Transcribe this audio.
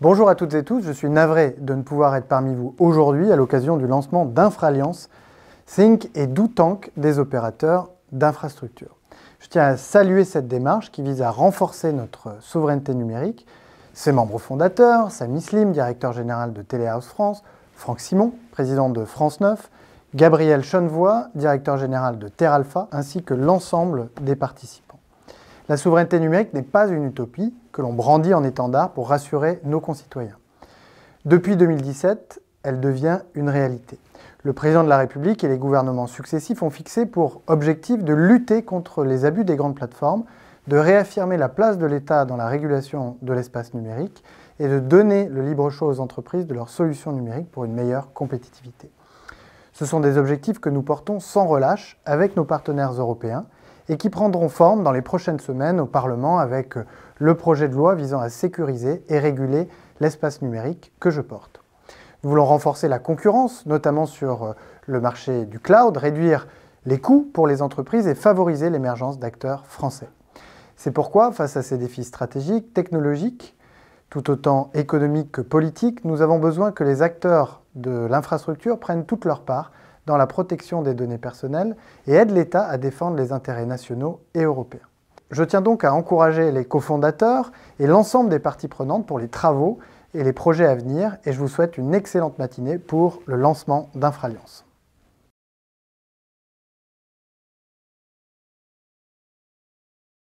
Bonjour à toutes et tous, je suis navré de ne pouvoir être parmi vous aujourd'hui à l'occasion du lancement d'Infralliance, Think et Doutank des opérateurs d'infrastructures. Je tiens à saluer cette démarche qui vise à renforcer notre souveraineté numérique. Ses membres fondateurs, Sami Slim, directeur général de Téléhouse France, Franck Simon, président de France 9, Gabriel Chenevoix, directeur général de Alpha, ainsi que l'ensemble des participants. La souveraineté numérique n'est pas une utopie que l'on brandit en étendard pour rassurer nos concitoyens. Depuis 2017, elle devient une réalité. Le président de la République et les gouvernements successifs ont fixé pour objectif de lutter contre les abus des grandes plateformes, de réaffirmer la place de l'État dans la régulation de l'espace numérique et de donner le libre choix aux entreprises de leurs solutions numériques pour une meilleure compétitivité. Ce sont des objectifs que nous portons sans relâche avec nos partenaires européens et qui prendront forme dans les prochaines semaines au Parlement avec euh, le projet de loi visant à sécuriser et réguler l'espace numérique que je porte. Nous voulons renforcer la concurrence, notamment sur euh, le marché du cloud, réduire les coûts pour les entreprises et favoriser l'émergence d'acteurs français. C'est pourquoi, face à ces défis stratégiques, technologiques, tout autant économiques que politiques, nous avons besoin que les acteurs de l'infrastructure prennent toute leur part dans la protection des données personnelles et aide l'État à défendre les intérêts nationaux et européens. Je tiens donc à encourager les cofondateurs et l'ensemble des parties prenantes pour les travaux et les projets à venir et je vous souhaite une excellente matinée pour le lancement d'Infraliance.